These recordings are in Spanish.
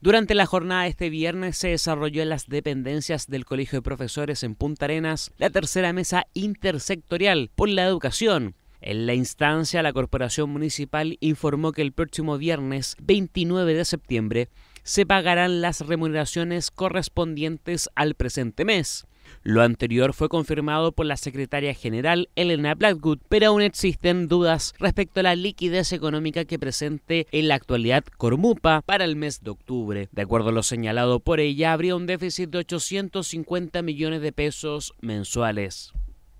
Durante la jornada de este viernes se desarrolló en las dependencias del Colegio de Profesores en Punta Arenas la tercera mesa intersectorial por la educación. En la instancia, la Corporación Municipal informó que el próximo viernes 29 de septiembre se pagarán las remuneraciones correspondientes al presente mes. Lo anterior fue confirmado por la secretaria general Elena Blackwood, pero aún existen dudas respecto a la liquidez económica que presente en la actualidad Cormupa para el mes de octubre. De acuerdo a lo señalado por ella, habría un déficit de 850 millones de pesos mensuales.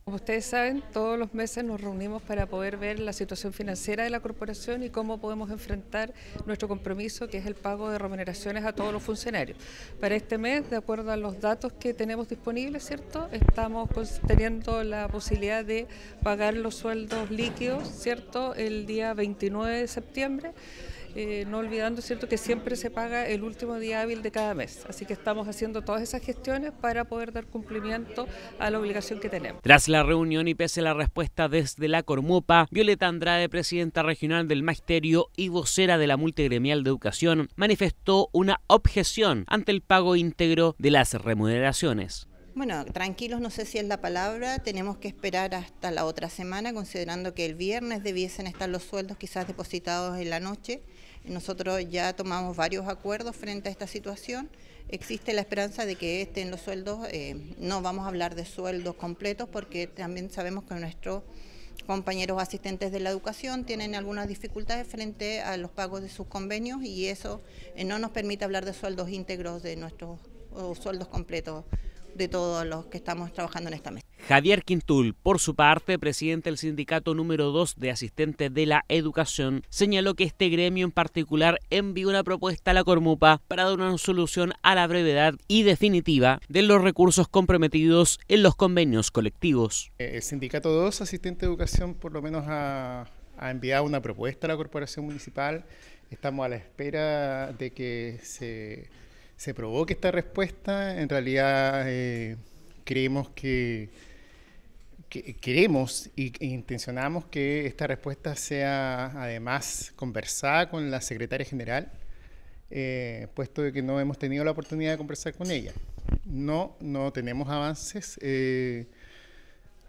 Como ustedes saben, todos los meses nos reunimos para poder ver la situación financiera de la corporación y cómo podemos enfrentar nuestro compromiso, que es el pago de remuneraciones a todos los funcionarios. Para este mes, de acuerdo a los datos que tenemos disponibles, ¿cierto? Estamos teniendo la posibilidad de pagar los sueldos líquidos, ¿cierto? El día 29 de septiembre. Eh, no olvidando cierto que siempre se paga el último día hábil de cada mes. Así que estamos haciendo todas esas gestiones para poder dar cumplimiento a la obligación que tenemos. Tras la reunión y pese a la respuesta desde la Cormopa, Violeta Andrade, presidenta regional del Magisterio y vocera de la multigremial de educación, manifestó una objeción ante el pago íntegro de las remuneraciones. Bueno, tranquilos no sé si es la palabra, tenemos que esperar hasta la otra semana, considerando que el viernes debiesen estar los sueldos quizás depositados en la noche. Nosotros ya tomamos varios acuerdos frente a esta situación. Existe la esperanza de que estén los sueldos, eh, no vamos a hablar de sueldos completos porque también sabemos que nuestros compañeros asistentes de la educación tienen algunas dificultades frente a los pagos de sus convenios y eso eh, no nos permite hablar de sueldos íntegros de nuestros sueldos completos de todos los que estamos trabajando en esta mesa. Javier Quintul, por su parte, presidente del sindicato número 2 de asistentes de la educación, señaló que este gremio en particular envió una propuesta a la Cormupa para dar una solución a la brevedad y definitiva de los recursos comprometidos en los convenios colectivos. Eh, el sindicato 2, asistente de educación, por lo menos ha enviado una propuesta a la corporación municipal. Estamos a la espera de que se se provoque esta respuesta, en realidad eh, creemos que, queremos e intencionamos que esta respuesta sea además conversada con la secretaria general, eh, puesto que no hemos tenido la oportunidad de conversar con ella. No, no tenemos avances, eh,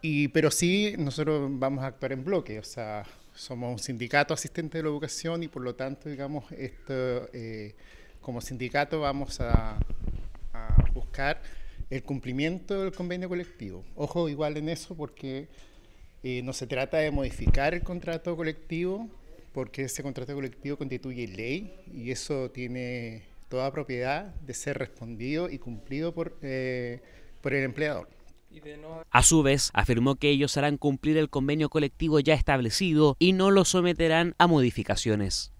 y, pero sí nosotros vamos a actuar en bloque, o sea, somos un sindicato asistente de la educación y por lo tanto, digamos, esto como sindicato vamos a, buscar el cumplimiento del convenio colectivo. Ojo igual en eso porque eh, no se trata de modificar el contrato colectivo, porque ese contrato colectivo constituye ley y eso tiene toda propiedad de ser respondido y cumplido por, eh, por el empleador. A su vez, afirmó que ellos harán cumplir el convenio colectivo ya establecido y no lo someterán a modificaciones.